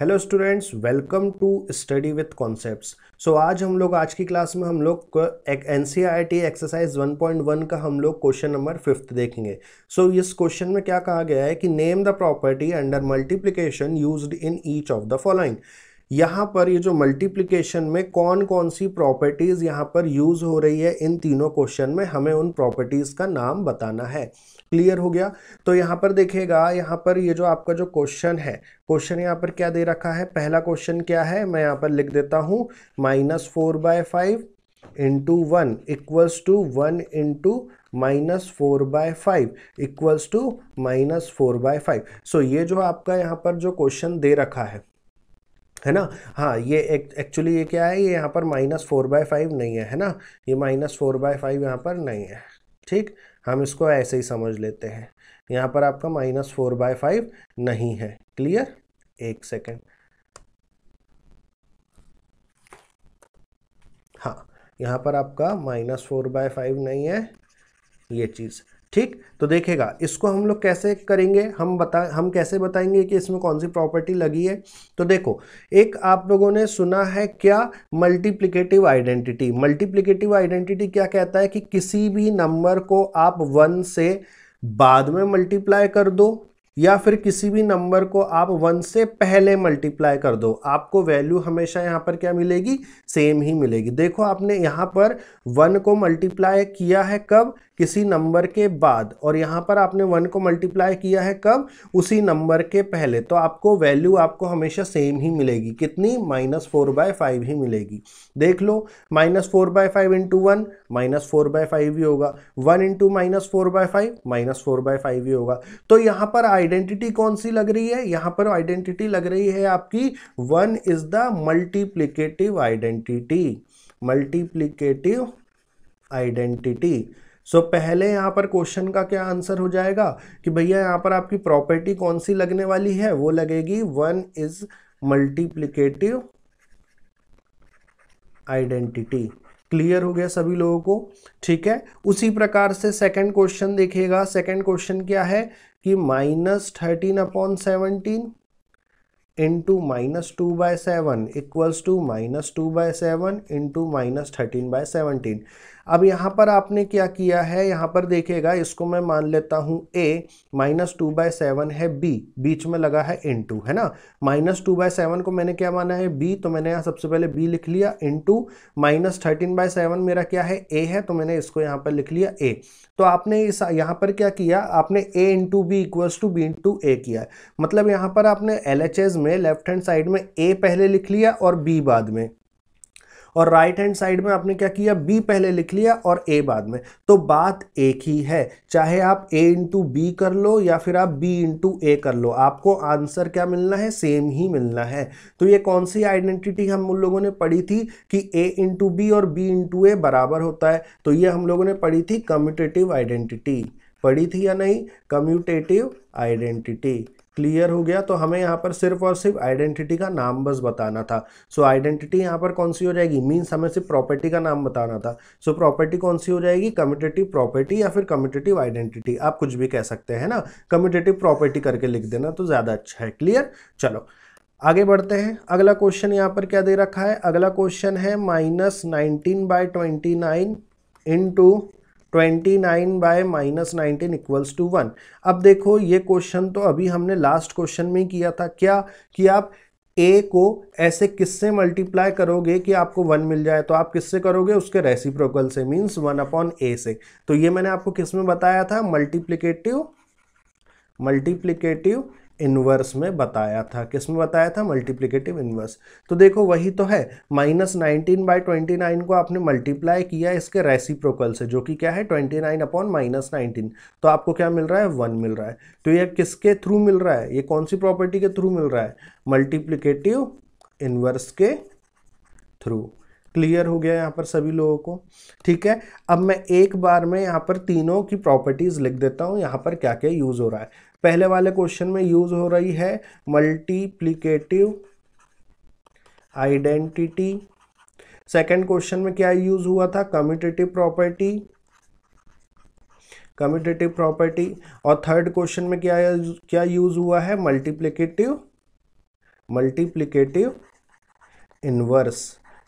hello students welcome to study with concepts so आज हम लोग आज की क्लास में हम लोग N C R T exercise 1.1 का हम लोग क्वेश्चन नंबर फिफ्थ देखेंगे सो so, इस क्वेश्चन में क्या कहा गया है कि name the property under multiplication used in each of the following यहाँ पर ये जो मल्टीप्लिकेशन में कौन कौन सी प्रॉपर्टीज़ यहाँ पर यूज़ हो रही है इन तीनों क्वेश्चन में हमें उन प्रॉपर्टीज़ का नाम बताना है क्लियर हो गया तो यहाँ पर देखेगा यहाँ पर ये जो आपका जो क्वेश्चन है क्वेश्चन यहाँ पर क्या दे रखा है पहला क्वेश्चन क्या है मैं यहाँ पर लिख देता हूँ minus four by five into one equals to one into minus four by five equals to minus four by five so ये जो आपका यहाँ पर जो क्वेश्चन दे रखा है है ना हाँ ये एक एक्चुअली ये क्या है ये यहाँ पर माइनस फोर बाय फाइव नहीं है है ना ये माइनस फोर बाय फाइव यहाँ पर नहीं है ठीक हम इसको ऐसे ही समझ लेते हैं यहाँ पर आपका माइनस फोर बाय फाइव नहीं है क्लियर एक सेकेंड हाँ यहाँ पर आपका माइनस फोर बाय फाइव नहीं है ये चीज़ ठीक तो देखेगा इसको हम लोग कैसे करेंगे हम बता हम कैसे बताएंगे कि इसमें कौन सी प्रॉपर्टी लगी है तो देखो एक आप लोगों ने सुना है क्या मल्टीप्लिकेटिव आइडेंटिटी मल्टीप्लिकेटिव आइडेंटिटी क्या कहता है कि किसी भी नंबर को आप वन से बाद में मल्टीप्लाई कर दो या फिर किसी भी नंबर को आप वन से पहले मल्टीप्लाई कर दो आपको वैल्यू हमेशा यहाँ पर क्या मिलेगी सेम ही मिलेगी देखो आपने यहाँ पर वन को मल्टीप्लाई किया है कब किसी नंबर के बाद और यहाँ पर आपने वन को मल्टीप्लाई किया है कब उसी नंबर के पहले तो आपको वैल्यू आपको हमेशा सेम ही मिलेगी कितनी माइनस फोर बाय फाइव ही मिलेगी देख लो minus four by five into one minus four by five ही होगा one into minus four by five minus four by five ही होगा तो यहाँ पर आइडेंटिटी कौन सी लग रही है यहाँ पर आइडेंटिटी लग रही है आपकी one is the multiplicative identity multiplicative identity so so, पहले यहाँ पर क्वेश्चन का क्या आंसर हो जाएगा कि भैया यहाँ पर आपकी प्रॉपर्टी कौन सी लगने वाली है वो लगेगी one is multiplicative identity clear हो गया सभी लोगों को ठीक है उसी प्रकार से सेकंड क्वेश्चन देखिएगा सेकंड क्वेश्चन क्या है कि minus thirteen upon seventeen into minus two by seven equals to minus two by seven into minus thirteen by seventeen अब यहाँ पर आपने क्या किया है यहाँ पर देखेगा इसको मैं मान लेता हूँ A minus two by seven है बी बीच में लगा है इन टू है ना माइनस टू बाय सेवन को मैंने क्या माना है बी तो मैंने यहाँ सबसे पहले बी लिख लिया into minus thirteen by seven मेरा क्या है ए है तो मैंने इसको यहाँ पर लिख लिया ए तो आपने इस यहाँ पर क्या किया आपने A into B equals to B into A किया मतलब यहाँ पर आपने एल में लेफ्ट हैंड साइड में ए पहले लिख लिया और बी बाद में और राइट हैंड साइड में आपने क्या किया बी पहले लिख लिया और ए बाद में तो बात एक ही है चाहे आप ए इंटू बी कर लो या फिर आप बी इंटू ए कर लो आपको आंसर क्या मिलना है सेम ही मिलना है तो ये कौन सी आइडेंटिटी हम उन लोगों ने पढ़ी थी कि ए इंटू बी और बी इंटू ए बराबर होता है तो ये हम लोगों ने पढ़ी थी कम्यूटेटिव आइडेंटिटी पढ़ी थी या नहीं कम्यूटेटिव आइडेंटिटी क्लियर हो गया तो हमें यहाँ पर सिर्फ और सिर्फ आइडेंटिटी का नाम बस बताना था सो आइडेंटिटी यहाँ पर कौन सी हो जाएगी मीन्स हमें सिर्फ प्रॉपर्टी का नाम बताना था सो so, प्रॉपर्टी कौन सी हो जाएगी कम्यूटेटिव प्रॉपर्टी या फिर कम्यूटेटिव आइडेंटिटी आप कुछ भी कह सकते हैं ना कम्यूटेटिव प्रॉपर्टी करके लिख देना तो ज़्यादा अच्छा है क्लियर चलो आगे बढ़ते हैं अगला क्वेश्चन यहाँ पर क्या दे रखा है अगला क्वेश्चन है minus nineteen by twenty nine into twenty nine by minus nineteen equals to one अब देखो ये क्वेश्चन तो अभी हमने लास्ट क्वेश्चन में ही किया था क्या कि आप ए को ऐसे किससे मल्टीप्लाई करोगे कि आपको वन मिल जाए तो आप किससे करोगे उसके रेसिप्रोकल से मीन्स वन अपॉन ए से तो ये मैंने आपको किस में बताया था मल्टीप्लीकेटिव मल्टीप्लीकेटिव इन्वर्स में बताया था किस में बताया था मल्टीप्लिकेटिव इन्वर्स तो देखो वही तो है minus nineteen by twenty nine को आपने मल्टीप्लाई किया इसके रेसिप्रोकल से जो कि क्या है twenty nine upon minus nineteen तो आपको क्या मिल रहा है वन मिल रहा है तो ये किसके थ्रू मिल रहा है ये कौन सी प्रॉपर्टी के थ्रू मिल रहा है मल्टीप्लीकेटिव इन्वर्स के थ्रू क्लियर हो गया यहाँ पर सभी लोगों को ठीक है अब मैं एक बार में यहाँ पर तीनों की प्रॉपर्टीज़ लिख देता हूँ यहाँ पर क्या क्या यूज़ हो रहा है पहले वाले क्वेश्चन में यूज़ हो रही है मल्टीप्लीकेटिव आइडेंटिटी सेकेंड क्वेश्चन में क्या यूज़ हुआ था कम्यूटेटिव प्रॉपर्टी कम्यूटेटिव प्रॉपर्टी और थर्ड क्वेश्चन में क्या क्या यूज़ हुआ है मल्टीप्लीकेटिव मल्टीप्लीकेटिव इनवर्स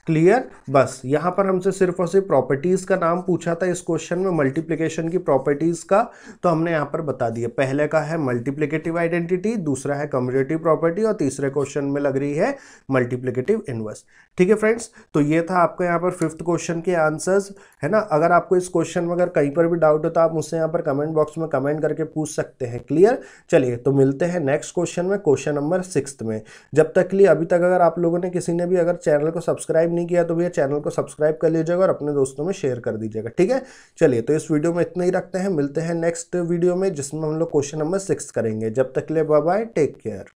क्लियर बस यहाँ पर हमसे सिर्फ और सिर्फ प्रॉपर्टीज़ का नाम पूछा था इस क्वेश्चन में मल्टीप्लिकेशन की प्रॉपर्टीज़ का तो हमने यहाँ पर बता दिया पहले का है मल्टीप्लिकेटिव आइडेंटिटी दूसरा है कम्यूटेटिव प्रॉपर्टी और तीसरे क्वेश्चन में लग रही है मल्टीप्लिकेटिव इनवर्स ठीक है फ्रेंड्स तो ये था आपका यहाँ पर फिफ्थ क्वेश्चन के आंसर्स है ना अगर आपको इस क्वेश्चन में अगर कहीं पर भी डाउट हो तो आप मुझसे यहाँ पर कमेंट बॉक्स में कमेंट करके पूछ सकते हैं क्लियर चलिए तो मिलते हैं नेक्स्ट क्वेश्चन में क्वेश्चन नंबर सिक्स में जब तक लिए अभी तक अगर आप लोगों ने किसी ने भी अगर चैनल को सब्सक्राइब सब्सक्राइब नहीं किया तो भैया चैनल को सब्सक्राइब कर लीजिएगा और अपने दोस्तों में शेयर कर दीजिएगा ठीक है चलिए तो इस वीडियो में इतना ही रखते हैं मिलते हैं नेक्स्ट वीडियो में जिसमें हम लोग क्वेश्चन नंबर सिक्स करेंगे जब तक ले बाय टेक केयर